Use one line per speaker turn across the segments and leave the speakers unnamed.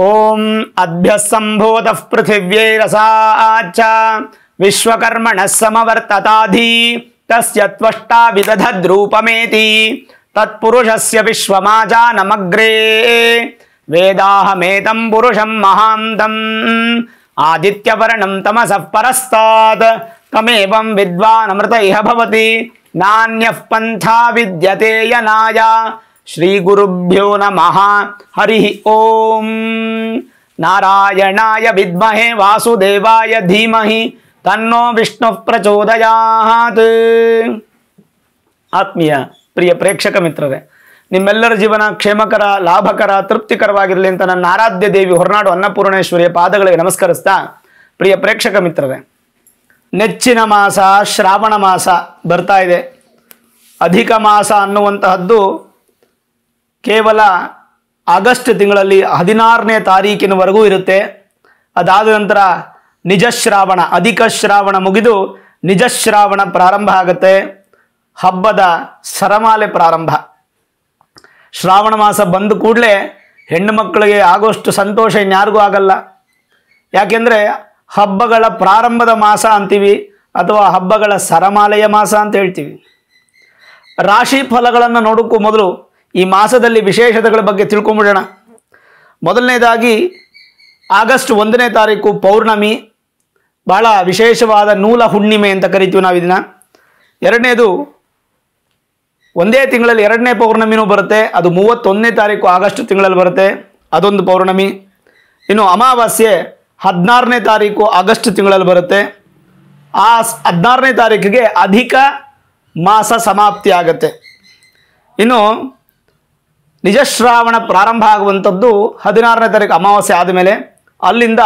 ॐ अभ्यः सम्भूतः पृथिव्यैरसाच्च विश्वकर्मणः समवर्तताधि तस्वष्टा त्वष्टा विदधद्रूपमेति तत्पुरुषस्य विश्वमाजानमग्रे वेदाहमेतं पुरुषं महान्तम् आदित्यवर्णं तमसः परस्तात् तमेवं विद्वानमृत इह भवति नान्यः पन्था विद्यते यनाया ಶ್ರೀ ಗುರುಭ್ಯೋ ನಮಃ ಹರಿ ಓಂ ನಾರಾಯಣಾಯ ವಿದ್ಮಹೇ ವಾಸುದೇವಾಯ ಧೀಮಹಿ ತನ್ನೋ ವಿಷ್ಣು ಪ್ರಚೋದಯಾತ್ ಆತ್ಮೀಯ ಪ್ರಿಯ ಪ್ರೇಕ್ಷಕ ಮಿತ್ರರೇ ನಿಮ್ಮೆಲ್ಲರ ಜೀವನ ಕ್ಷೇಮಕರ ಲಾಭಕರ ತೃಪ್ತಿಕರವಾಗಿರಲಿ ಅಂತ ನನ್ನ ಆರಾಧ್ಯ ದೇವಿ ಹೊರನಾಡು ಅನ್ನಪೂರ್ಣೇಶ್ವರಿಯ ಪಾದಗಳಿಗೆ ನಮಸ್ಕರಿಸ್ತಾ ಪ್ರಿಯ ಪ್ರೇಕ್ಷಕ ಮಿತ್ರರೇ ನೆಚ್ಚಿನ ಮಾಸ ಶ್ರಾವಣ ಮಾಸ ಬರ್ತಾ ಇದೆ ಅಧಿಕ ಮಾಸ ಅನ್ನುವಂತಹದ್ದು ಕೇವಲ ಆಗಸ್ಟ್ ತಿಂಗಳಲ್ಲಿ ಹದಿನಾರನೇ ತಾರೀಕಿನವರೆಗೂ ಇರುತ್ತೆ ಅದಾದ ನಂತರ ನಿಜಶ್ರಾವಣ ಅಧಿಕ ಶ್ರಾವಣ ಮುಗಿದು ನಿಜಶ್ರಾವಣ ಪ್ರಾರಂಭ ಆಗುತ್ತೆ ಹಬ್ಬದ ಸರಮಾಲೆ ಪ್ರಾರಂಭ ಶ್ರಾವಣ ಮಾಸ ಬಂದ ಕೂಡಲೇ ಹೆಣ್ಣು ಮಕ್ಕಳಿಗೆ ಆಗೋಷ್ಟು ಸಂತೋಷ ಇನ್ಯಾರಿಗೂ ಆಗಲ್ಲ ಯಾಕೆಂದರೆ ಹಬ್ಬಗಳ ಪ್ರಾರಂಭದ ಮಾಸ ಅಂತೀವಿ ಅಥವಾ ಹಬ್ಬಗಳ ಸರಮಾಲೆಯ ಮಾಸ ಅಂತ ಹೇಳ್ತೀವಿ ರಾಶಿ ಫಲಗಳನ್ನು ನೋಡೋಕ್ಕೂ ಮೊದಲು ಈ ಮಾಸದಲ್ಲಿ ವಿಶೇಷತೆಗಳ ಬಗ್ಗೆ ತಿಳ್ಕೊಂಬಿಡೋಣ ಮೊದಲನೇದಾಗಿ ಆಗಸ್ಟ್ ಒಂದನೇ ತಾರೀಕು ಪೌರ್ಣಮಿ ಬಹಳ ವಿಶೇಷವಾದ ನೂಲ ಹುಣ್ಣಿಮೆ ಅಂತ ಕರಿತೀವಿ ನಾವು ಇದನ್ನು ಎರಡನೇದು ಒಂದೇ ತಿಂಗಳಲ್ಲಿ ಎರಡನೇ ಪೌರ್ಣಮಿನೂ ಬರುತ್ತೆ ಅದು ಮೂವತ್ತೊಂದನೇ ತಾರೀಕು ಆಗಸ್ಟ್ ತಿಂಗಳಲ್ಲಿ ಬರುತ್ತೆ ಅದೊಂದು ಪೌರ್ಣಮಿ ಇನ್ನು ಅಮಾವಾಸ್ಯೆ ಹದಿನಾರನೇ ತಾರೀಕು ಆಗಸ್ಟ್ ತಿಂಗಳಲ್ಲಿ ಬರುತ್ತೆ ಆ ಹದಿನಾರನೇ ತಾರೀಕಿಗೆ ಅಧಿಕ ಮಾಸ ಸಮಾಪ್ತಿ ಆಗತ್ತೆ ಇನ್ನು ನಿಜಶ್ರಾವಣ ಪ್ರಾರಂಭ ಆಗುವಂಥದ್ದು ಹದಿನಾರನೇ ತಾರೀಕು ಅಮಾವಾಸ್ಯೆ ಆದಮೇಲೆ ಅಲ್ಲಿಂದ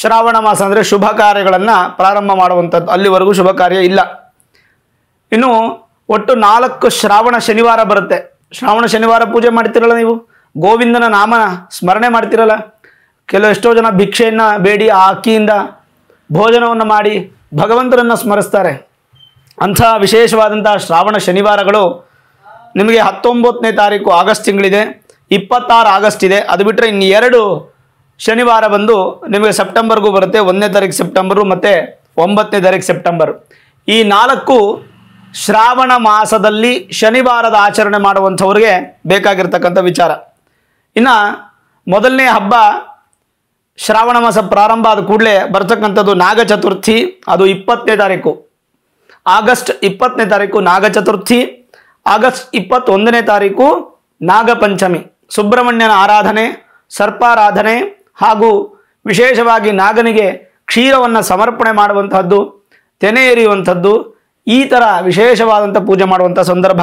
ಶ್ರಾವಣ ಮಾಸ ಅಂದರೆ ಶುಭ ಕಾರ್ಯಗಳನ್ನು ಪ್ರಾರಂಭ ಮಾಡುವಂಥದ್ದು ಅಲ್ಲಿವರೆಗೂ ಶುಭ ಕಾರ್ಯ ಇಲ್ಲ ಇನ್ನು ಒಟ್ಟು ನಾಲ್ಕು ಶ್ರಾವಣ ಶನಿವಾರ ಬರುತ್ತೆ ಶ್ರಾವಣ ಶನಿವಾರ ಪೂಜೆ ಮಾಡ್ತಿರಲ್ಲ ನೀವು ಗೋವಿಂದನ ನಾಮನ ಸ್ಮರಣೆ ಮಾಡ್ತಿರಲ್ಲ ಎಷ್ಟೋ ಜನ ಭಿಕ್ಷೆಯನ್ನು ಬೇಡಿ ಆ ಅಕ್ಕಿಯಿಂದ ಭೋಜನವನ್ನು ಮಾಡಿ ಭಗವಂತನನ್ನು ಸ್ಮರಿಸ್ತಾರೆ ಅಂಥ ವಿಶೇಷವಾದಂಥ ಶ್ರಾವಣ ಶನಿವಾರಗಳು ನಿಮಗೆ ಹತ್ತೊಂಬತ್ತನೇ ತಾರೀಕು ಆಗಸ್ಟ್ ತಿಂಗಳಿದೆ ಇಪ್ಪತ್ತಾರು ಆಗಸ್ಟ್ ಇದೆ ಅದು ಬಿಟ್ಟರೆ ಇನ್ನು ಎರಡು ಶನಿವಾರ ಬಂದು ನಿಮಗೆ ಸೆಪ್ಟೆಂಬರ್ಗೂ ಬರುತ್ತೆ ಒಂದನೇ ತಾರೀಕು ಸೆಪ್ಟೆಂಬರು ಮತ್ತು ಒಂಬತ್ತನೇ ತಾರೀಕು ಸೆಪ್ಟೆಂಬರ್ ಈ ನಾಲ್ಕು ಶ್ರಾವಣ ಮಾಸದಲ್ಲಿ ಶನಿವಾರದ ಆಚರಣೆ ಮಾಡುವಂಥವ್ರಿಗೆ ಬೇಕಾಗಿರ್ತಕ್ಕಂಥ ವಿಚಾರ ಇನ್ನು ಮೊದಲನೇ ಹಬ್ಬ ಶ್ರಾವಣ ಮಾಸ ಪ್ರಾರಂಭ ಆದ ಕೂಡಲೇ ಬರ್ತಕ್ಕಂಥದ್ದು ನಾಗಚತುರ್ಥಿ ಅದು ಇಪ್ಪತ್ತನೇ ತಾರೀಕು ಆಗಸ್ಟ್ ಇಪ್ಪತ್ತನೇ ತಾರೀಕು ನಾಗಚತುರ್ಥಿ ಆಗಸ್ಟ್ ಇಪ್ಪತ್ತೊಂದನೇ ತಾರೀಕು ನಾಗಪಂಚಮಿ ಸುಬ್ರಹ್ಮಣ್ಯನ ಆರಾಧನೆ ಸರ್ಪಾರಾಧನೆ ಹಾಗೂ ವಿಶೇಷವಾಗಿ ನಾಗನಿಗೆ ಕ್ಷೀರವನ್ನು ಸಮರ್ಪಣೆ ಮಾಡುವಂತಹದ್ದು ತೆನೆ ಎರಿಯುವಂಥದ್ದು ಈ ಥರ ವಿಶೇಷವಾದಂಥ ಪೂಜೆ ಮಾಡುವಂಥ ಸಂದರ್ಭ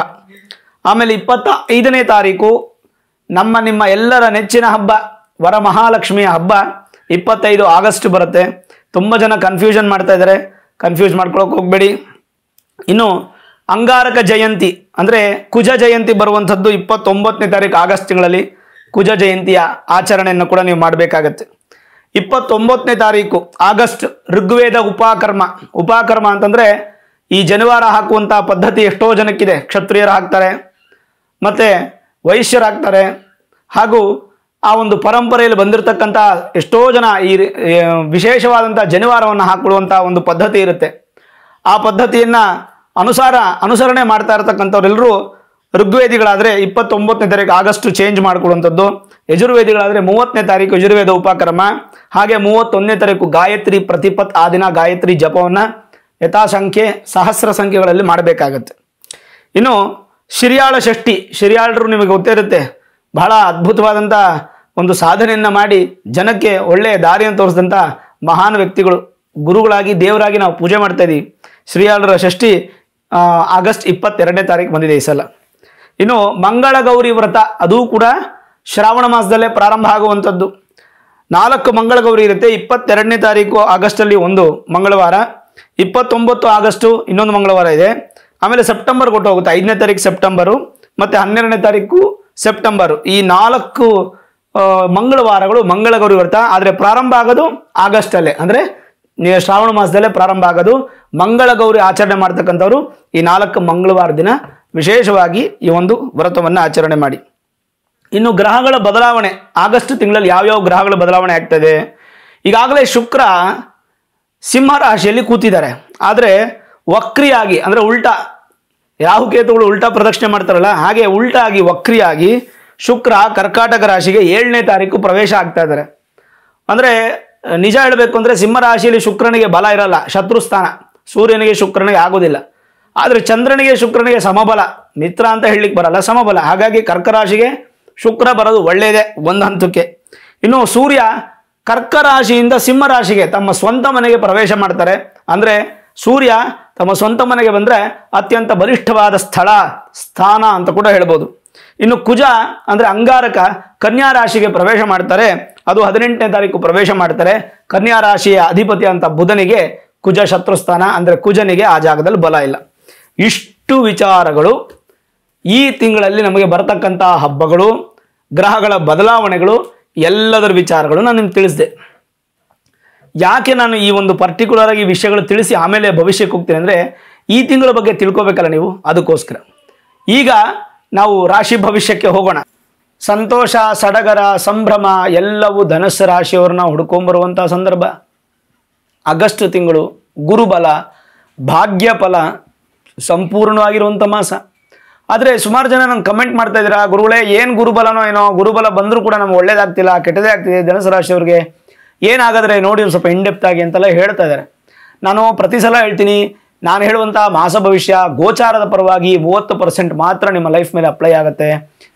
ಆಮೇಲೆ ಇಪ್ಪತ್ತ ಐದನೇ ತಾರೀಕು ನಮ್ಮ ನಿಮ್ಮ ಎಲ್ಲರ ನೆಚ್ಚಿನ ಹಬ್ಬ ವರಮಹಾಲಕ್ಷ್ಮಿಯ ಹಬ್ಬ ಇಪ್ಪತ್ತೈದು ಆಗಸ್ಟ್ ಬರುತ್ತೆ ತುಂಬ ಜನ ಕನ್ಫ್ಯೂಷನ್ ಮಾಡ್ತಾ ಇದ್ದಾರೆ ಕನ್ಫ್ಯೂಸ್ ಮಾಡ್ಕೊಳಕ್ಕೆ ಹೋಗಬೇಡಿ ಇನ್ನು ಅಂಗಾರಕ ಜಯಂತಿ ಅಂದರೆ ಕುಜ ಜಯಂತಿ ಬರುವಂಥದ್ದು ಇಪ್ಪತ್ತೊಂಬತ್ತನೇ ತಾರೀಕು ಆಗಸ್ಟ್ ತಿಂಗಳಲ್ಲಿ ಕುಜ ಜಯಂತಿಯ ಆಚರಣೆಯನ್ನು ಕೂಡ ನೀವು ಮಾಡಬೇಕಾಗತ್ತೆ ಇಪ್ಪತ್ತೊಂಬತ್ತನೇ ತಾರೀಕು ಆಗಸ್ಟ್ ಋಗ್ವೇದ ಉಪಾಕರ್ಮ ಉಪಾಕರ್ಮ ಅಂತಂದರೆ ಈ ಜನಿವಾರ ಹಾಕುವಂಥ ಪದ್ಧತಿ ಎಷ್ಟೋ ಜನಕ್ಕಿದೆ ಕ್ಷತ್ರಿಯರು ಹಾಕ್ತಾರೆ ಮತ್ತು ವೈಶ್ಯರಾಗ್ತಾರೆ ಹಾಗೂ ಆ ಒಂದು ಪರಂಪರೆಯಲ್ಲಿ ಬಂದಿರತಕ್ಕಂಥ ಎಷ್ಟೋ ಜನ ಈ ವಿಶೇಷವಾದಂಥ ಜನಿವಾರವನ್ನು ಹಾಕಿಕೊಳ್ಳುವಂಥ ಒಂದು ಪದ್ಧತಿ ಇರುತ್ತೆ ಆ ಪದ್ಧತಿಯನ್ನು ಅನುಸಾರ ಅನುಸರಣೆ ಮಾಡ್ತಾ ಇರ್ತಕ್ಕಂಥವ್ರೆಲ್ಲರೂ ಋಗ್ವೇದಿಗಳಾದರೆ ಇಪ್ಪತ್ತೊಂಬತ್ತನೇ ತಾರೀಕು ಆಗಸ್ಟ್ ಚೇಂಜ್ ಮಾಡ್ಕೊಳ್ಳುವಂಥದ್ದು ಯಜುರ್ವೇದಿಗಳಾದರೆ ಮೂವತ್ತನೇ ತಾರೀಕು ಯಜುರ್ವೇದ ಉಪಕ್ರಮ ಹಾಗೆ ಮೂವತ್ತೊಂದನೇ ತಾರೀಕು ಗಾಯತ್ರಿ ಪ್ರತಿಪತ್ ಆ ದಿನ ಗಾಯತ್ರಿ ಜಪವನ್ನು ಯಥಾಸಂಖ್ಯೆ ಸಹಸ್ರ ಸಂಖ್ಯೆಗಳಲ್ಲಿ ಮಾಡಬೇಕಾಗತ್ತೆ ಇನ್ನು ಶಿರಿಯಾಳ ಷಷ್ಠಿ ಶಿರಿಯಾಳರು ನಿಮಗೆ ಗೊತ್ತಿರುತ್ತೆ ಬಹಳ ಅದ್ಭುತವಾದಂಥ ಒಂದು ಸಾಧನೆಯನ್ನು ಮಾಡಿ ಜನಕ್ಕೆ ಒಳ್ಳೆಯ ದಾರಿಯನ್ನು ತೋರಿಸಿದಂಥ ಮಹಾನ್ ವ್ಯಕ್ತಿಗಳು ಗುರುಗಳಾಗಿ ದೇವರಾಗಿ ನಾವು ಪೂಜೆ ಮಾಡ್ತಾ ಇದ್ದೀವಿ ಶ್ರೀಯಾಳರ ಷಷ್ಠಿ ಆಗಸ್ಟ್ ಇಪ್ಪತ್ತೆರಡನೇ ತಾರೀಕು ಬಂದಿದೆ ಈ ಸಲ ಇನ್ನು ಮಂಗಳ ಗೌರಿ ವ್ರತ ಅದು ಕೂಡ ಶ್ರಾವಣ ಮಾಸದಲ್ಲೇ ಪ್ರಾರಂಭ ಆಗುವಂಥದ್ದು ನಾಲ್ಕು ಮಂಗಳ ಗೌರಿ ಇರುತ್ತೆ ಇಪ್ಪತ್ತೆರಡನೇ ತಾರೀಕು ಆಗಸ್ಟಲ್ಲಿ ಒಂದು ಮಂಗಳವಾರ ಇಪ್ಪತ್ತೊಂಬತ್ತು ಆಗಸ್ಟು ಇನ್ನೊಂದು ಮಂಗಳವಾರ ಇದೆ ಆಮೇಲೆ ಸೆಪ್ಟೆಂಬರ್ ಕೊಟ್ಟು ಹೋಗುತ್ತೆ ಐದನೇ ತಾರೀಕು ಸೆಪ್ಟೆಂಬರು ಮತ್ತು ಹನ್ನೆರಡನೇ ತಾರೀಕು ಸೆಪ್ಟೆಂಬರು ಈ ನಾಲ್ಕು ಮಂಗಳವಾರಗಳು ಮಂಗಳ ಗೌರಿ ವ್ರತ ಆದರೆ ಪ್ರಾರಂಭ ಆಗೋದು ಆಗಸ್ಟಲ್ಲೇ ಅಂದರೆ ಶ್ರಾವಣ ಮಾಸದಲ್ಲೇ ಪ್ರಾರಂಭ ಆಗೋದು ಮಂಗಳ ಗೌರಿ ಆಚರಣೆ ಮಾಡ್ತಕ್ಕಂಥವ್ರು ಈ ನಾಲ್ಕು ಮಂಗಳವಾರ ದಿನ ವಿಶೇಷವಾಗಿ ಈ ಒಂದು ವ್ರತವನ್ನು ಆಚರಣೆ ಮಾಡಿ ಇನ್ನು ಗ್ರಹಗಳ ಬದಲಾವಣೆ ಆಗಸ್ಟ್ ತಿಂಗಳಲ್ಲಿ ಯಾವ್ಯಾವ ಗ್ರಹಗಳ ಬದಲಾವಣೆ ಆಗ್ತದೆ ಈಗಾಗಲೇ ಶುಕ್ರ ಸಿಂಹ ರಾಶಿಯಲ್ಲಿ ಕೂತಿದ್ದಾರೆ ಆದರೆ ವಕ್ರಿಯಾಗಿ ಅಂದರೆ ಉಲ್ಟಾ ರಾಹುಕೇತುಗಳು ಉಲ್ಟಾ ಪ್ರದಕ್ಷಿಣೆ ಮಾಡ್ತಾರಲ್ಲ ಹಾಗೆ ಉಲ್ಟಾಗಿ ವಕ್ರಿಯಾಗಿ ಶುಕ್ರ ಕರ್ಕಾಟಕ ರಾಶಿಗೆ ಏಳನೇ ತಾರೀಕು ಪ್ರವೇಶ ಆಗ್ತಾ ಇದ್ದಾರೆ ಅಂದರೆ ನಿಜ ಹೇಳಬೇಕು ಅಂದರೆ ಸಿಂಹರಾಶಿಯಲ್ಲಿ ಶುಕ್ರನಿಗೆ ಬಲ ಇರಲ್ಲ ಶತ್ರು ಸ್ಥಾನ ಸೂರ್ಯನಿಗೆ ಶುಕ್ರನಿಗೆ ಆಗೋದಿಲ್ಲ ಆದರೆ ಚಂದ್ರನಿಗೆ ಶುಕ್ರನಿಗೆ ಸಮಬಲ ಮಿತ್ರ ಅಂತ ಹೇಳಲಿಕ್ಕೆ ಬರಲ್ಲ ಸಮಬಲ ಹಾಗಾಗಿ ಕರ್ಕರಾಶಿಗೆ ಶುಕ್ರ ಬರೋದು ಒಳ್ಳೆಯದೇ ಒಂದು ಹಂತಕ್ಕೆ ಇನ್ನು ಸೂರ್ಯ ಕರ್ಕರಾಶಿಯಿಂದ ಸಿಂಹರಾಶಿಗೆ ತಮ್ಮ ಸ್ವಂತ ಮನೆಗೆ ಪ್ರವೇಶ ಮಾಡ್ತಾರೆ ಅಂದರೆ ಸೂರ್ಯ ತಮ್ಮ ಸ್ವಂತ ಮನೆಗೆ ಬಂದರೆ ಅತ್ಯಂತ ಬಲಿಷ್ಠವಾದ ಸ್ಥಳ ಸ್ಥಾನ ಅಂತ ಕೂಡ ಹೇಳ್ಬೋದು ಇನ್ನು ಕುಜ ಅಂದರೆ ಅಂಗಾರಕ ಕನ್ಯಾ ರಾಶಿಗೆ ಪ್ರವೇಶ ಮಾಡ್ತಾರೆ ಅದು ಹದಿನೆಂಟನೇ ತಾರೀಕು ಪ್ರವೇಶ ಮಾಡ್ತಾರೆ ಕನ್ಯಾ ರಾಶಿಯ ಅಧಿಪತಿ ಅಂತ ಬುಧನಿಗೆ ಕುಜ ಶತ್ರುಸ್ಥಾನ ಅಂದರೆ ಕುಜನಿಗೆ ಆ ಜಾಗದಲ್ಲಿ ಬಲ ಇಲ್ಲ ಇಷ್ಟು ವಿಚಾರಗಳು ಈ ತಿಂಗಳಲ್ಲಿ ನಮಗೆ ಬರತಕ್ಕಂತಹ ಹಬ್ಬಗಳು ಗ್ರಹಗಳ ಬದಲಾವಣೆಗಳು ಎಲ್ಲದರ ವಿಚಾರಗಳು ನಾನು ನಿಮ್ಗೆ ತಿಳಿಸಿದೆ ಯಾಕೆ ನಾನು ಈ ಒಂದು ಪರ್ಟಿಕ್ಯುಲರ್ ಆಗಿ ವಿಷಯಗಳು ತಿಳಿಸಿ ಆಮೇಲೆ ಭವಿಷ್ಯಕ್ಕೆ ಹೋಗ್ತೀನಿ ಅಂದರೆ ಈ ತಿಂಗಳ ಬಗ್ಗೆ ತಿಳ್ಕೊಬೇಕಲ್ಲ ನೀವು ಅದಕ್ಕೋಸ್ಕರ ಈಗ ನಾವು ರಾಶಿ ಭವಿಷ್ಯಕ್ಕೆ ಹೋಗೋಣ ಸಂತೋಷ ಸಡಗರ ಸಂಭ್ರಮ ಎಲ್ಲವೂ ಧನಸ್ಸು ರಾಶಿಯವ್ರನ್ನ ಹುಡ್ಕೊಂಬರುವಂಥ ಸಂದರ್ಭ ಆಗಸ್ಟ್ ತಿಂಗಳು ಗುರುಬಲ ಭಾಗ್ಯ ಫಲ ಸಂಪೂರ್ಣವಾಗಿರುವಂಥ ಮಾಸ ಆದರೆ ಸುಮಾರು ಜನ ನಂಗೆ ಕಮೆಂಟ್ ಮಾಡ್ತಾ ಇದ್ದೀರಾ ಗುರುಗಳೇ ಏನು ಗುರುಬಲನೋ ಏನೋ ಗುರುಬಲ ಬಂದರೂ ಕೂಡ ನಮ್ಗೆ ಒಳ್ಳೇದಾಗ್ತಿಲ್ಲ ಕೆಟ್ಟದೇ ಆಗ್ತಿದೆ ಧನಸು ರಾಶಿಯವ್ರಿಗೆ ಏನಾಗಾದರೆ ನೋಡಿ ಒಂದು ಸ್ವಲ್ಪ ಇಂಡೆಪ್ತಾಗಿ ಆಗಿ ಅಂತೆಲ್ಲ ಹೇಳ್ತಾ ಇದ್ದಾರೆ ನಾನು ಪ್ರತಿ ಸಲ ಹೇಳ್ತೀನಿ ನಾನು ಹೇಳುವಂಥ ಮಾಸ ಭವಿಷ್ಯ ಗೋಚಾರದ ಪರವಾಗಿ ಮೂವತ್ತು ಪರ್ಸೆಂಟ್ ಮಾತ್ರ ನಿಮ್ಮ ಲೈಫ್ ಮೇಲೆ ಅಪ್ಲೈ ಆಗುತ್ತೆ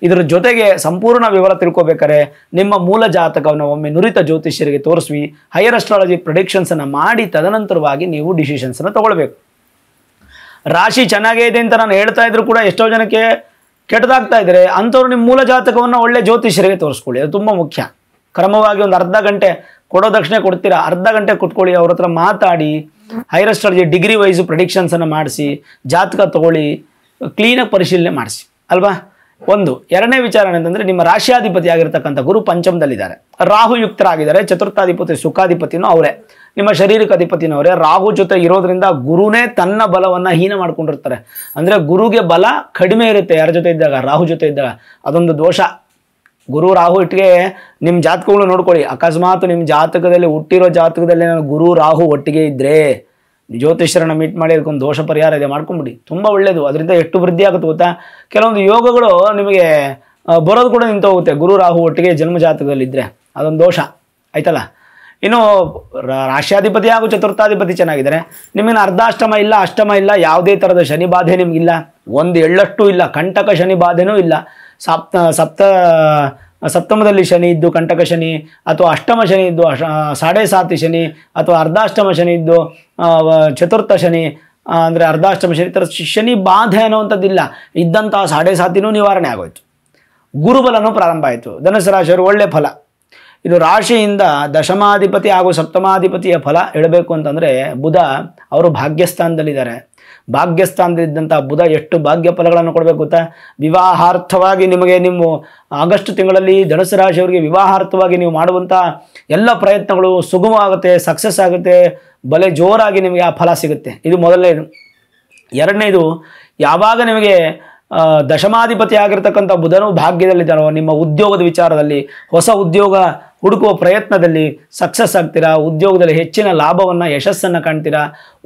ಇದರ ಜೊತೆಗೆ ಸಂಪೂರ್ಣ ವಿವರ ತಿಳ್ಕೊಬೇಕಾರೆ ನಿಮ್ಮ ಮೂಲ ಜಾತಕವನ್ನು ಒಮ್ಮೆ ನುರಿತ ಜ್ಯೋತಿಷ್ಯರಿಗೆ ತೋರಿಸ್ವಿ ಹೈಯರ್ ಅಸ್ಟ್ರಾಲಜಿ ಅನ್ನು ಮಾಡಿ ತದನಂತರವಾಗಿ ನೀವು ಅನ್ನು ತಗೊಳ್ಬೇಕು ರಾಶಿ ಚೆನ್ನಾಗೇ ಇದೆ ಅಂತ ನಾನು ಹೇಳ್ತಾ ಇದ್ರು ಕೂಡ ಎಷ್ಟೋ ಜನಕ್ಕೆ ಕೆಟ್ಟದಾಗ್ತಾ ಇದ್ರೆ ಅಂಥವ್ರು ನಿಮ್ಮ ಮೂಲ ಜಾತಕವನ್ನು ಒಳ್ಳೆ ಜ್ಯೋತಿಷ್ಯರಿಗೆ ತೋರಿಸ್ಕೊಳ್ಳಿ ಅದು ತುಂಬ ಮುಖ್ಯ ಕ್ರಮವಾಗಿ ಒಂದು ಅರ್ಧ ಗಂಟೆ ಕೊಡೋ ದಕ್ಷಿಣ ಕೊಡ್ತೀರಾ ಅರ್ಧ ಗಂಟೆ ಕುತ್ಕೊಳ್ಳಿ ಅವ್ರ ಹತ್ರ ಮಾತಾಡಿ ಹೈರ್ ಅಸ್ಟ್ರಾಲಜಿ ಡಿಗ್ರಿ ವೈಸು ಅನ್ನು ಮಾಡಿಸಿ ಜಾತಕ ತಗೊಳ್ಳಿ ಕ್ಲೀನಾಗಿ ಪರಿಶೀಲನೆ ಮಾಡಿಸಿ ಅಲ್ವಾ ಒಂದು ಎರಡನೇ ವಿಚಾರ ಏನಂತಂದರೆ ನಿಮ್ಮ ರಾಶಿಯಾಧಿಪತಿ ಆಗಿರ್ತಕ್ಕಂಥ ಗುರು ಪಂಚಮದಲ್ಲಿದ್ದಾರೆ ರಾಹುಯುಕ್ತರಾಗಿದ್ದಾರೆ ಚತುರ್ಥಾಧಿಪತಿ ಸುಖಾಧಿಪತಿನೂ ಅವರೇ ನಿಮ್ಮ ಶಾರೀರಿಕ ಅಧಿಪತಿನೂ ಅವರೇ ರಾಹು ಜೊತೆ ಇರೋದ್ರಿಂದ ಗುರುನೇ ತನ್ನ ಬಲವನ್ನು ಹೀನ ಮಾಡ್ಕೊಂಡಿರ್ತಾರೆ ಅಂದರೆ ಗುರುಗೆ ಬಲ ಕಡಿಮೆ ಇರುತ್ತೆ ಯಾರ ಜೊತೆ ಇದ್ದಾಗ ರಾಹು ಜೊತೆ ಇದ್ದಾಗ ಅದೊಂದು ದೋಷ ಗುರು ರಾಹು ಇಟ್ಟಿಗೆ ನಿಮ್ಮ ಜಾತಕಗಳು ನೋಡ್ಕೊಳ್ಳಿ ಅಕಸ್ಮಾತ್ ನಿಮ್ಮ ಜಾತಕದಲ್ಲಿ ಹುಟ್ಟಿರೋ ಜಾತಕದಲ್ಲಿ ನಾನು ಗುರು ರಾಹು ಒಟ್ಟಿಗೆ ಇದ್ದರೆ ಜ್ಯೋತಿಷ್ಯರನ್ನ ಮೀಟ್ ಮಾಡಿ ಅದಕ್ಕೊಂದು ದೋಷ ಪರಿಹಾರ ಇದೆ ಮಾಡ್ಕೊಂಬಿಡಿ ತುಂಬ ಒಳ್ಳೆಯದು ಅದರಿಂದ ಎಷ್ಟು ವೃದ್ಧಿ ಆಗುತ್ತೆ ಗೊತ್ತಾ ಕೆಲವೊಂದು ಯೋಗಗಳು ನಿಮಗೆ ಬರೋದು ಕೂಡ ನಿಂತು ಹೋಗುತ್ತೆ ಗುರು ರಾಹು ಒಟ್ಟಿಗೆ ಜನ್ಮ ಜಾತಕದಲ್ಲಿದ್ದರೆ ಅದೊಂದು ದೋಷ ಆಯ್ತಲ್ಲ ಇನ್ನು ರಾಷ್ಟ್ರಾಧಿಪತಿ ಹಾಗೂ ಚತುರ್ಥಾಧಿಪತಿ ಚೆನ್ನಾಗಿದ್ದಾರೆ ನಿಮಗೇನು ಅರ್ಧಾಷ್ಟಮ ಇಲ್ಲ ಅಷ್ಟಮ ಇಲ್ಲ ಯಾವುದೇ ಥರದ ಶನಿ ಬಾಧೆ ನಿಮಗಿಲ್ಲ ಒಂದು ಎಳ್ಳಷ್ಟು ಇಲ್ಲ ಕಂಟಕ ಶನಿ ಬಾಧೆನೂ ಇಲ್ಲ ಸಪ್ತ ಸಪ್ತ ಸಪ್ತಮದಲ್ಲಿ ಶನಿ ಇದ್ದು ಕಂಟಕ ಶನಿ ಅಥವಾ ಅಷ್ಟಮ ಶನಿ ಇದ್ದು ಅಶ ಸಾಡೆ ಸಾತಿ ಶನಿ ಅಥವಾ ಅರ್ಧಾಷ್ಟಮ ಶನಿ ಇದ್ದು ಚತುರ್ಥ ಶನಿ ಅಂದರೆ ಅರ್ಧಾಷ್ಟಮ ಶನಿ ಥರ ಶನಿ ಬಾಧೆ ಅನ್ನುವಂಥದ್ದಿಲ್ಲ ಇದ್ದಂಥ ಸಾಡೆ ಸಾತಿನೂ ನಿವಾರಣೆ ಆಗೋಯ್ತು ಗುರುಬಲನೂ ಪ್ರಾರಂಭ ಆಯಿತು ಧನುಸು ರಾಶಿಯವರು ಒಳ್ಳೆಯ ಫಲ ಇದು ರಾಶಿಯಿಂದ ದಶಮಾಧಿಪತಿ ಹಾಗೂ ಸಪ್ತಮಾಧಿಪತಿಯ ಫಲ ಹೇಳಬೇಕು ಅಂತಂದರೆ ಬುಧ ಅವರು ಭಾಗ್ಯಸ್ಥಾನದಲ್ಲಿದ್ದಾರೆ ಭಾಗ್ಯಸ್ಥಾನದಲ್ಲಿದ್ದಂಥ ಬುಧ ಎಷ್ಟು ಭಾಗ್ಯ ಫಲಗಳನ್ನು ಕೊಡಬೇಕು ಗೊತ್ತಾ ವಿವಾಹಾರ್ಥವಾಗಿ ನಿಮಗೆ ನಿಮ್ಮ ಆಗಸ್ಟ್ ತಿಂಗಳಲ್ಲಿ ಧನುಸು ರಾಶಿಯವರಿಗೆ ವಿವಾಹಾರ್ಥವಾಗಿ ನೀವು ಮಾಡುವಂಥ ಎಲ್ಲ ಪ್ರಯತ್ನಗಳು ಸುಗಮ ಆಗುತ್ತೆ ಸಕ್ಸಸ್ ಆಗುತ್ತೆ ಬಲೆ ಜೋರಾಗಿ ನಿಮಗೆ ಆ ಫಲ ಸಿಗುತ್ತೆ ಇದು ಮೊದಲನೇದು ಎರಡನೇದು ಯಾವಾಗ ನಿಮಗೆ ದಶಮಾಧಿಪತಿ ಆಗಿರ್ತಕ್ಕಂಥ ಬುಧನು ಭಾಗ್ಯದಲ್ಲಿದ್ದಾನೋ ನಿಮ್ಮ ಉದ್ಯೋಗದ ವಿಚಾರದಲ್ಲಿ ಹೊಸ ಉದ್ಯೋಗ ಹುಡುಕುವ ಪ್ರಯತ್ನದಲ್ಲಿ ಸಕ್ಸಸ್ ಆಗ್ತೀರಾ ಉದ್ಯೋಗದಲ್ಲಿ ಹೆಚ್ಚಿನ ಲಾಭವನ್ನು ಯಶಸ್ಸನ್ನು ಕಾಣ್ತೀರಾ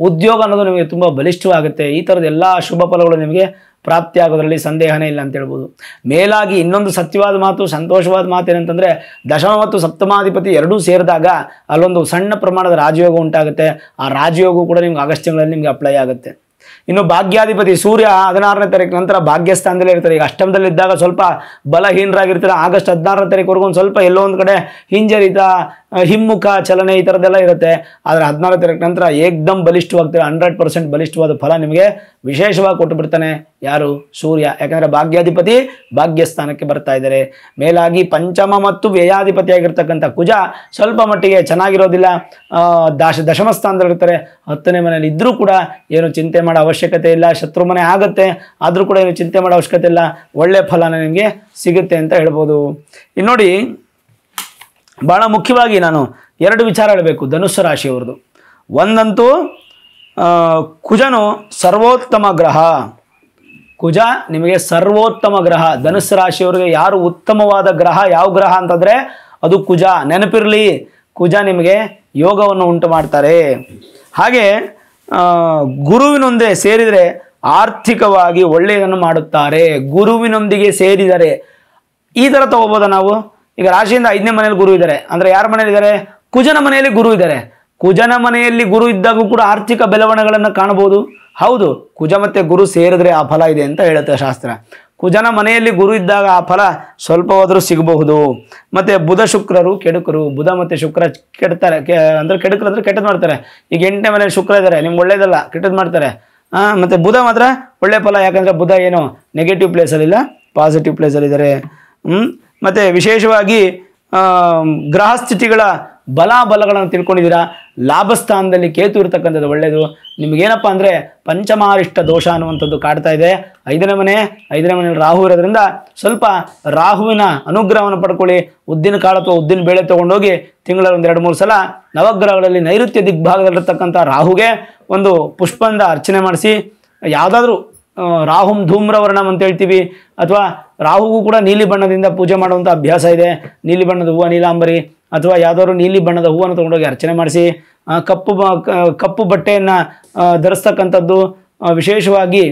ಉದ್ಯೋಗ ಅನ್ನೋದು ನಿಮಗೆ ತುಂಬ ಬಲಿಷ್ಠವಾಗುತ್ತೆ ಈ ಥರದ ಎಲ್ಲ ಶುಭ ಫಲಗಳು ನಿಮಗೆ ಪ್ರಾಪ್ತಿಯಾಗೋದರಲ್ಲಿ ಸಂದೇಹನೇ ಇಲ್ಲ ಅಂತ ಹೇಳ್ಬೋದು ಮೇಲಾಗಿ ಇನ್ನೊಂದು ಸತ್ಯವಾದ ಮಾತು ಸಂತೋಷವಾದ ಮಾತು ಏನಂತಂದರೆ ದಶಮ ಮತ್ತು ಸಪ್ತಮಾಧಿಪತಿ ಎರಡೂ ಸೇರಿದಾಗ ಅಲ್ಲೊಂದು ಸಣ್ಣ ಪ್ರಮಾಣದ ರಾಜಯೋಗ ಉಂಟಾಗುತ್ತೆ ಆ ರಾಜಯೋಗ ಕೂಡ ನಿಮ್ಗೆ ಆಗಸ್ಟ್ ತಿಂಗಳಲ್ಲಿ ನಿಮಗೆ ಅಪ್ಲೈ ಆಗುತ್ತೆ ಇನ್ನು ಭಾಗ್ಯಾಧಿಪತಿ ಸೂರ್ಯ ಹದಿನಾರನೇ ತಾರೀಕು ನಂತರ ಭಾಗ್ಯಸ್ಥಾನದಲ್ಲಿ ಇರ್ತಾರೆ ಈಗ ಅಷ್ಟಮದಲ್ಲಿದ್ದಾಗ ಸ್ವಲ್ಪ ಬಲಹೀನರಾಗಿರ್ತಾರೆ ಆಗಸ್ಟ್ ಹದಿನಾರನೇ ತಾರೀಕುವರೆಗೂ ಒಂದು ಸ್ವಲ್ಪ ಎಲ್ಲೋ ಒಂದು ಕಡೆ ಹಿಂಜರಿತ ಹಿಮ್ಮುಖ ಚಲನೆ ಈ ಥರದ್ದೆಲ್ಲ ಇರುತ್ತೆ ಆದರೆ ಹದಿನಾರು ತಾರೀಕು ನಂತರ ಏಕ್ದಮ್ ಬಲಿಷ್ಠವಾಗ್ತಾರೆ ಹಂಡ್ರೆಡ್ ಪರ್ಸೆಂಟ್ ಬಲಿಷ್ಠವಾದ ಫಲ ನಿಮಗೆ ವಿಶೇಷವಾಗಿ ಕೊಟ್ಟು ಬಿಡ್ತಾನೆ ಯಾರು ಸೂರ್ಯ ಯಾಕಂದರೆ ಭಾಗ್ಯಾಧಿಪತಿ ಭಾಗ್ಯಸ್ಥಾನಕ್ಕೆ ಬರ್ತಾ ಇದ್ದಾರೆ ಮೇಲಾಗಿ ಪಂಚಮ ಮತ್ತು ವ್ಯಯಾಧಿಪತಿಯಾಗಿರ್ತಕ್ಕಂಥ ಕುಜ ಸ್ವಲ್ಪ ಮಟ್ಟಿಗೆ ಚೆನ್ನಾಗಿರೋದಿಲ್ಲ ದಾಶ ದಶಮ ಸ್ಥಾನದಲ್ಲಿರ್ತಾರೆ ಹತ್ತನೇ ಮನೇಲಿ ಇದ್ದರೂ ಕೂಡ ಏನು ಚಿಂತೆ ಮಾಡೋ ಅವಶ್ಯಕತೆ ಇಲ್ಲ ಶತ್ರು ಮನೆ ಆಗುತ್ತೆ ಆದರೂ ಕೂಡ ಏನು ಚಿಂತೆ ಮಾಡೋ ಅವಶ್ಯಕತೆ ಇಲ್ಲ ಒಳ್ಳೆಯ ಫಲನ ನಿಮಗೆ ಸಿಗುತ್ತೆ ಅಂತ ಹೇಳ್ಬೋದು ಇನ್ನು ನೋಡಿ ಭಾಳ ಮುಖ್ಯವಾಗಿ ನಾನು ಎರಡು ವಿಚಾರ ಹೇಳಬೇಕು ಧನುಸ್ಸು ರಾಶಿಯವ್ರದ್ದು ಒಂದಂತೂ ಕುಜನು ಸರ್ವೋತ್ತಮ ಗ್ರಹ ಕುಜ ನಿಮಗೆ ಸರ್ವೋತ್ತಮ ಗ್ರಹ ಧನುಸ್ಸು ರಾಶಿಯವ್ರಿಗೆ ಯಾರು ಉತ್ತಮವಾದ ಗ್ರಹ ಯಾವ ಗ್ರಹ ಅಂತಂದರೆ ಅದು ಕುಜ ನೆನಪಿರಲಿ ಕುಜ ನಿಮಗೆ ಯೋಗವನ್ನು ಉಂಟು ಮಾಡ್ತಾರೆ ಹಾಗೆ ಗುರುವಿನೊಂದೇ ಸೇರಿದರೆ ಆರ್ಥಿಕವಾಗಿ ಒಳ್ಳೆಯದನ್ನು ಮಾಡುತ್ತಾರೆ ಗುರುವಿನೊಂದಿಗೆ ಸೇರಿದರೆ ಈ ಥರ ತಗೋಬೋದ ನಾವು ಈಗ ರಾಶಿಯಿಂದ ಐದನೇ ಮನೆಯಲ್ಲಿ ಗುರು ಇದ್ದಾರೆ ಅಂದರೆ ಯಾರ ಇದ್ದಾರೆ ಕುಜನ ಮನೆಯಲ್ಲಿ ಗುರು ಇದ್ದಾರೆ ಕುಜನ ಮನೆಯಲ್ಲಿ ಗುರು ಇದ್ದಾಗೂ ಕೂಡ ಆರ್ಥಿಕ ಬೆಳವಣಿಗೆಗಳನ್ನು ಕಾಣಬಹುದು ಹೌದು ಕುಜ ಮತ್ತೆ ಗುರು ಸೇರಿದ್ರೆ ಆ ಫಲ ಇದೆ ಅಂತ ಹೇಳುತ್ತೆ ಶಾಸ್ತ್ರ ಕುಜನ ಮನೆಯಲ್ಲಿ ಗುರು ಇದ್ದಾಗ ಆ ಫಲ ಸ್ವಲ್ಪವಾದರೂ ಸಿಗಬಹುದು ಮತ್ತು ಬುಧ ಶುಕ್ರರು ಕೆಡುಕರು ಬುಧ ಮತ್ತೆ ಶುಕ್ರ ಕೆಡ್ತಾರೆ ಕೆ ಅಂದರೆ ಕೆಡುಕರು ಅಂದರೆ ಕೆಟ್ಟದ್ದು ಮಾಡ್ತಾರೆ ಈಗ ಎಂಟನೇ ಮನೆಯಲ್ಲಿ ಶುಕ್ರ ಇದ್ದಾರೆ ನಿಮ್ಗೆ ಒಳ್ಳೇದಲ್ಲ ಕೆಟ್ಟದ್ದು ಮಾಡ್ತಾರೆ ಮತ್ತು ಬುಧ ಮಾತ್ರ ಒಳ್ಳೆ ಫಲ ಯಾಕಂದರೆ ಬುಧ ಏನು ನೆಗೆಟಿವ್ ಇಲ್ಲ ಪಾಸಿಟಿವ್ ಪ್ಲೇಸಲ್ಲಿದ್ದಾರೆ ಮತ್ತು ವಿಶೇಷವಾಗಿ ಗ್ರಹಸ್ಥಿತಿಗಳ ಬಲಾಬಲಗಳನ್ನು ತಿಳ್ಕೊಂಡಿದ್ದೀರಾ ಲಾಭಸ್ಥಾನದಲ್ಲಿ ಕೇತು ಇರತಕ್ಕಂಥದ್ದು ಒಳ್ಳೆಯದು ನಿಮಗೇನಪ್ಪ ಅಂದರೆ ಪಂಚಮಾರಿಷ್ಟ ದೋಷ ಅನ್ನುವಂಥದ್ದು ಕಾಡ್ತಾ ಇದೆ ಐದನೇ ಮನೆ ಐದನೇ ಮನೆಯಲ್ಲಿ ರಾಹು ಇರೋದ್ರಿಂದ ಸ್ವಲ್ಪ ರಾಹುವಿನ ಅನುಗ್ರಹವನ್ನು ಪಡ್ಕೊಳ್ಳಿ ಉದ್ದಿನ ಕಾಳು ಅಥವಾ ಉದ್ದಿನ ಬೇಳೆ ತೊಗೊಂಡೋಗಿ ತಿಂಗಳ ಒಂದು ಎರಡು ಮೂರು ಸಲ ನವಗ್ರಹಗಳಲ್ಲಿ ನೈಋತ್ಯ ದಿಗ್ಭಾಗದಲ್ಲಿರ್ತಕ್ಕಂಥ ರಾಹುಗೆ ಒಂದು ಪುಷ್ಪದಿಂದ ಅರ್ಚನೆ ಮಾಡಿಸಿ ಯಾವುದಾದ್ರೂ ರಾಹುಂ ಧೂಮ್ರವರ್ಣಂ ಅಂತ ಹೇಳ್ತೀವಿ ಅಥವಾ ರಾಹುಗೂ ಕೂಡ ನೀಲಿ ಬಣ್ಣದಿಂದ ಪೂಜೆ ಮಾಡುವಂಥ ಅಭ್ಯಾಸ ಇದೆ ನೀಲಿ ಬಣ್ಣದ ಹೂವು ನೀಲಾಂಬರಿ ಅಥವಾ ಯಾವ್ದಾದ್ರು ನೀಲಿ ಬಣ್ಣದ ಹೂವನ್ನು ತೊಗೊಂಡೋಗಿ ಅರ್ಚನೆ ಮಾಡಿಸಿ ಕಪ್ಪು ಕಪ್ಪು ಬಟ್ಟೆಯನ್ನು ಧರಿಸ್ತಕ್ಕಂಥದ್ದು ವಿಶೇಷವಾಗಿ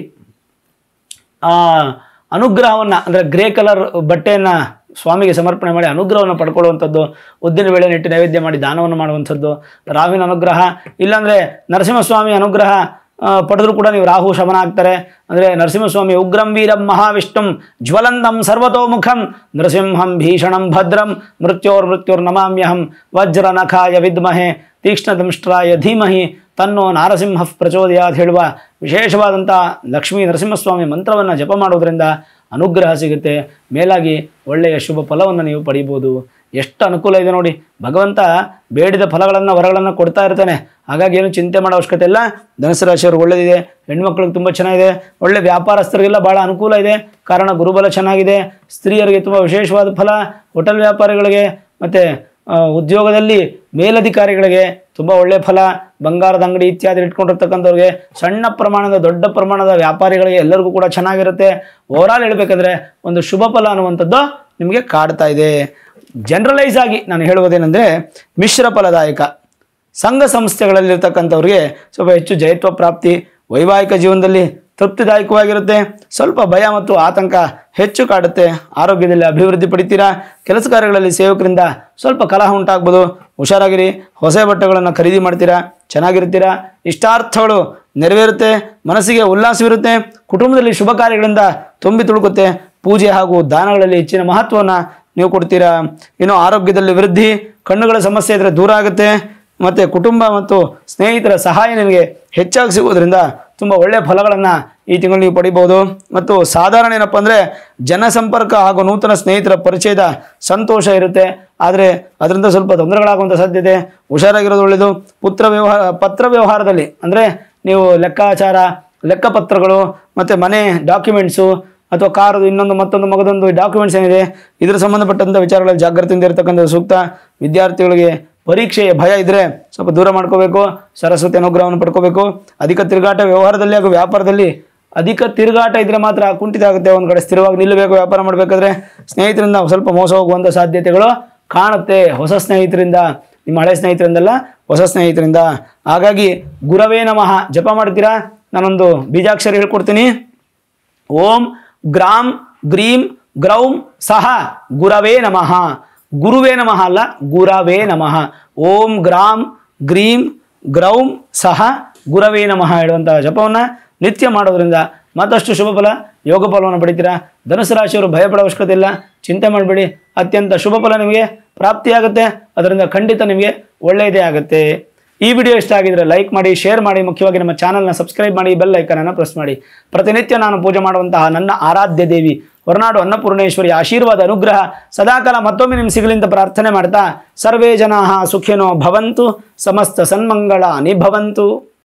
ಅನುಗ್ರಹವನ್ನು ಅಂದರೆ ಗ್ರೇ ಕಲರ್ ಬಟ್ಟೆಯನ್ನು ಸ್ವಾಮಿಗೆ ಸಮರ್ಪಣೆ ಮಾಡಿ ಅನುಗ್ರಹವನ್ನು ಪಡ್ಕೊಳ್ಳುವಂಥದ್ದು ಉದ್ದಿನ ವೇಳೆ ನೆಟ್ಟು ನೈವೇದ್ಯ ಮಾಡಿ ದಾನವನ್ನು ಮಾಡುವಂಥದ್ದು ರಾವಿನ ಅನುಗ್ರಹ ಇಲ್ಲಾಂದರೆ ನರಸಿಂಹಸ್ವಾಮಿ ಅನುಗ್ರಹ ಪಡೆದರೂ ಕೂಡ ನೀವು ರಾಹು ಶಮನ ಆಗ್ತಾರೆ ಅಂದರೆ ನರಸಿಂಹಸ್ವಾಮಿ ಉಗ್ರಂ ವೀರಂ ಮಹಾವಿಷ್ಣುಂ ಜ್ವಲಂದಂ ಸರ್ವತೋಮುಖಂ ನೃಸಿಂಹಂ ಭೀಷಣಂ ಭದ್ರಂ ಮೃತ್ಯೋರ್ ನಮಾಮ್ಯಹಂ ವಜ್ರ ನಖಾಯ ವಿದ್ಮಹೆ ದಂಷ್ಟ್ರಾಯ ಧೀಮಹಿ ತನ್ನೋ ನಾರಸಿಂಹ ಪ್ರಚೋದಯಾತ್ ಹೇಳುವ ವಿಶೇಷವಾದಂಥ ಲಕ್ಷ್ಮೀ ನರಸಿಂಹಸ್ವಾಮಿ ಮಂತ್ರವನ್ನು ಜಪ ಮಾಡೋದರಿಂದ ಅನುಗ್ರಹ ಸಿಗುತ್ತೆ ಮೇಲಾಗಿ ಒಳ್ಳೆಯ ಶುಭ ಫಲವನ್ನು ನೀವು ಪಡೀಬೋದು ಎಷ್ಟು ಅನುಕೂಲ ಇದೆ ನೋಡಿ ಭಗವಂತ ಬೇಡಿದ ಫಲಗಳನ್ನು ಹೊರಗಳನ್ನು ಕೊಡ್ತಾ ಇರ್ತಾನೆ ಹಾಗಾಗಿ ಏನು ಚಿಂತೆ ಮಾಡೋ ಅವಶ್ಯಕತೆ ಇಲ್ಲ ಧನಸು ಒಳ್ಳೆದಿದೆ ಒಳ್ಳೆಯದಿದೆ ಹೆಣ್ಮಕ್ಳಿಗೆ ತುಂಬ ಚೆನ್ನಾಗಿದೆ ಒಳ್ಳೆ ವ್ಯಾಪಾರಸ್ಥರಿಗೆಲ್ಲ ಭಾಳ ಅನುಕೂಲ ಇದೆ ಕಾರಣ ಗುರುಬಲ ಚೆನ್ನಾಗಿದೆ ಸ್ತ್ರೀಯರಿಗೆ ತುಂಬ ವಿಶೇಷವಾದ ಫಲ ಹೋಟೆಲ್ ವ್ಯಾಪಾರಿಗಳಿಗೆ ಮತ್ತು ಉದ್ಯೋಗದಲ್ಲಿ ಮೇಲಧಿಕಾರಿಗಳಿಗೆ ತುಂಬ ಒಳ್ಳೆಯ ಫಲ ಬಂಗಾರದ ಅಂಗಡಿ ಇತ್ಯಾದಿ ಇಟ್ಕೊಂಡಿರ್ತಕ್ಕಂಥವ್ರಿಗೆ ಸಣ್ಣ ಪ್ರಮಾಣದ ದೊಡ್ಡ ಪ್ರಮಾಣದ ವ್ಯಾಪಾರಿಗಳಿಗೆ ಎಲ್ಲರಿಗೂ ಕೂಡ ಚೆನ್ನಾಗಿರುತ್ತೆ ಆಲ್ ಹೇಳಬೇಕಂದ್ರೆ ಒಂದು ಶುಭ ಫಲ ಅನ್ನುವಂಥದ್ದು ನಿಮಗೆ ಕಾಡ್ತಾ ಇದೆ ಜನರಲೈಸ್ ಆಗಿ ನಾನು ಹೇಳುವುದೇನೆಂದರೆ ಮಿಶ್ರ ಫಲದಾಯಕ ಸಂಘ ಸಂಸ್ಥೆಗಳಲ್ಲಿರ್ತಕ್ಕಂಥವ್ರಿಗೆ ಸ್ವಲ್ಪ ಹೆಚ್ಚು ಜಯತ್ವ ಪ್ರಾಪ್ತಿ ವೈವಾಹಿಕ ಜೀವನದಲ್ಲಿ ತೃಪ್ತಿದಾಯಕವಾಗಿರುತ್ತೆ ಸ್ವಲ್ಪ ಭಯ ಮತ್ತು ಆತಂಕ ಹೆಚ್ಚು ಕಾಡುತ್ತೆ ಆರೋಗ್ಯದಲ್ಲಿ ಅಭಿವೃದ್ಧಿ ಪಡಿತೀರಾ ಕೆಲಸ ಕಾರ್ಯಗಳಲ್ಲಿ ಸೇವಕರಿಂದ ಸ್ವಲ್ಪ ಕಲಹ ಉಂಟಾಗ್ಬೋದು ಹುಷಾರಾಗಿರಿ ಹೊಸ ಬಟ್ಟೆಗಳನ್ನು ಖರೀದಿ ಮಾಡ್ತೀರಾ ಚೆನ್ನಾಗಿರ್ತೀರಾ ಇಷ್ಟಾರ್ಥಗಳು ನೆರವೇರುತ್ತೆ ಮನಸ್ಸಿಗೆ ಉಲ್ಲಾಸವಿರುತ್ತೆ ಕುಟುಂಬದಲ್ಲಿ ಶುಭ ಕಾರ್ಯಗಳಿಂದ ತುಂಬಿ ತುಳುಕುತ್ತೆ ಪೂಜೆ ಹಾಗೂ ದಾನಗಳಲ್ಲಿ ಹೆಚ್ಚಿನ ಮಹತ್ವವನ್ನು ನೀವು ಕೊಡ್ತೀರಾ ಇನ್ನು ಆರೋಗ್ಯದಲ್ಲಿ ವೃದ್ಧಿ ಕಣ್ಣುಗಳ ಸಮಸ್ಯೆ ಇದ್ರೆ ದೂರ ಆಗುತ್ತೆ ಮತ್ತು ಕುಟುಂಬ ಮತ್ತು ಸ್ನೇಹಿತರ ಸಹಾಯ ನಿಮಗೆ ಹೆಚ್ಚಾಗಿ ಸಿಗೋದ್ರಿಂದ ತುಂಬ ಒಳ್ಳೆಯ ಫಲಗಳನ್ನು ಈ ತಿಂಗಳು ನೀವು ಪಡಿಬೋದು ಮತ್ತು ಸಾಧಾರಣ ಏನಪ್ಪ ಅಂದರೆ ಜನಸಂಪರ್ಕ ಹಾಗೂ ನೂತನ ಸ್ನೇಹಿತರ ಪರಿಚಯದ ಸಂತೋಷ ಇರುತ್ತೆ ಆದರೆ ಅದರಿಂದ ಸ್ವಲ್ಪ ತೊಂದರೆಗಳಾಗುವಂಥ ಸಾಧ್ಯತೆ ಹುಷಾರಾಗಿರೋದು ಒಳ್ಳೆಯದು ಪುತ್ರ ವ್ಯವಹಾರ ಪತ್ರ ವ್ಯವಹಾರದಲ್ಲಿ ಅಂದರೆ ನೀವು ಲೆಕ್ಕಾಚಾರ ಲೆಕ್ಕಪತ್ರಗಳು ಮತ್ತು ಮನೆ ಡಾಕ್ಯುಮೆಂಟ್ಸು ಅಥವಾ ಕಾರದು ಇನ್ನೊಂದು ಮತ್ತೊಂದು ಮಗದೊಂದು ಡಾಕ್ಯುಮೆಂಟ್ಸ್ ಏನಿದೆ ಇದರ ಸಂಬಂಧಪಟ್ಟಂಥ ವಿಚಾರಗಳಲ್ಲಿ ಜಾಗ್ರತೆಯಿಂದ ಇರತಕ್ಕಂಥ ಸೂಕ್ತ ವಿದ್ಯಾರ್ಥಿಗಳಿಗೆ ಪರೀಕ್ಷೆಯ ಭಯ ಇದ್ದರೆ ಸ್ವಲ್ಪ ದೂರ ಮಾಡ್ಕೋಬೇಕು ಸರಸ್ವತಿ ಅನುಗ್ರಹವನ್ನು ಪಡ್ಕೋಬೇಕು ಅಧಿಕ ತಿರುಗಾಟ ವ್ಯವಹಾರದಲ್ಲಿ ಹಾಗೂ ವ್ಯಾಪಾರದಲ್ಲಿ ಅಧಿಕ ತಿರುಗಾಟ ಇದ್ದರೆ ಮಾತ್ರ ಕುಂಠಿತ ಆಗುತ್ತೆ ಒಂದು ಕಡೆ ಸ್ಥಿರವಾಗಿ ನಿಲ್ಲಬೇಕು ವ್ಯಾಪಾರ ಮಾಡಬೇಕಾದ್ರೆ ಸ್ನೇಹಿತರಿಂದ ಸ್ವಲ್ಪ ಮೋಸ ಹೋಗುವಂಥ ಸಾಧ್ಯತೆಗಳು ಕಾಣುತ್ತೆ ಹೊಸ ಸ್ನೇಹಿತರಿಂದ ನಿಮ್ಮ ಹಳೆ ಸ್ನೇಹಿತರಿಂದಲ್ಲ ಹೊಸ ಸ್ನೇಹಿತರಿಂದ ಹಾಗಾಗಿ ಗುರವೇ ನಮಃ ಜಪ ಮಾಡ್ತೀರಾ ನಾನೊಂದು ಬೀಜಾಕ್ಷರ ಹೇಳ್ಕೊಡ್ತೀನಿ ಓಂ ಗ್ರಾಮ್ ಗ್ರೀಂ ಗ್ರೌಂ ಸಹ ಗುರವೇ ನಮಃ ಗುರುವೇ ನಮಃ ಅಲ್ಲ ಗುರವೇ ನಮಃ ಓಂ ಗ್ರಾಮ್ ಗ್ರೀಂ ಗ್ರೌಂ ಸಹ ಗುರವೇ ನಮಃ ಹೇಳುವಂತಹ ಜಪವನ್ನು ನಿತ್ಯ ಮಾಡೋದರಿಂದ ಮತ್ತಷ್ಟು ಶುಭ ಫಲ ಯೋಗ ಫಲವನ್ನು ಪಡಿತೀರಾ ಧನುಸು ರಾಶಿಯವರು ಭಯಪಡೋ ಅವಶ್ಯಕತೆ ಇಲ್ಲ ಚಿಂತೆ ಮಾಡಬೇಡಿ ಅತ್ಯಂತ ಶುಭ ಫಲ ನಿಮಗೆ ಪ್ರಾಪ್ತಿಯಾಗುತ್ತೆ ಅದರಿಂದ ಖಂಡಿತ ನಿಮಗೆ ಒಳ್ಳೆಯದೇ ಆಗುತ್ತೆ ಈ ವಿಡಿಯೋ ಇಷ್ಟ ಆಗಿದ್ರೆ ಲೈಕ್ ಮಾಡಿ ಶೇರ್ ಮಾಡಿ ಮುಖ್ಯವಾಗಿ ನಮ್ಮ ಚಾನಲ್ನ ಸಬ್ಸ್ಕ್ರೈಬ್ ಮಾಡಿ ಬೆಲ್ ಅನ್ನು ಪ್ರೆಸ್ ಮಾಡಿ ಪ್ರತಿನಿತ್ಯ ನಾನು ಪೂಜೆ ಮಾಡುವಂತಹ ನನ್ನ ಆರಾಧ್ಯ ದೇವಿ ಹೊರನಾಡು ಅನ್ನಪೂರ್ಣೇಶ್ವರಿ ಆಶೀರ್ವಾದ ಅನುಗ್ರಹ ಸದಾಕಾಲ ಮತ್ತೊಮ್ಮೆ ನಿಮ್ಮ ಸಿಗಲಿಂದ ಪ್ರಾರ್ಥನೆ ಮಾಡ್ತಾ ಸರ್ವೇ ಜನಾ ಸುಖಿನೋ ಭವಂತು ಸಮಸ್ತ ಸನ್ಮಂಗಳ ನಿಭವಂತು